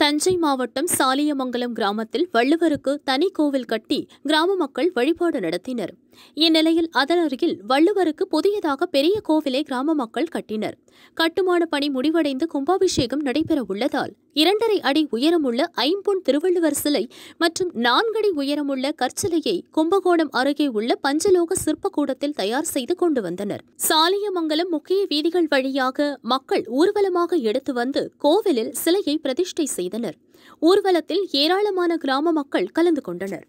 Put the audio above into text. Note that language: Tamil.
தஞ்சை மாவட்டம் சாலியமங்கலம் கிராமத்தில் வள்ளுவருக்கு தனி கோவில் கட்டி கிராம மக்கள் வழிபாடு நடத்தினர் இந்நிலையில் அதனருகில் வள்ளுவருக்கு புதியதாக பெரிய கோவிலை கிராம மக்கள் கட்டினர் கட்டுமான பணி முடிவடைந்து கும்பாபிஷேகம் நடைபெற உள்ளதால் இரண்டரை அடி உயரமுள்ள ஐம்பொன் திருவள்ளுவர் சிலை மற்றும் நான்கடி உயரமுள்ள கற்சிலையை கும்பகோணம் அருகே உள்ள பஞ்சலோக சிற்பக்கூடத்தில் தயார் செய்து கொண்டு வந்தனர் சாலியமங்கலம் முக்கிய வீதிகள் வழியாக மக்கள் ஊர்வலமாக எடுத்து வந்து கோவிலில் சிலையை பிரதிஷ்டை செய்தனர் ஊர்வலத்தில் ஏராளமான கிராம மக்கள் கலந்து கொண்டனர்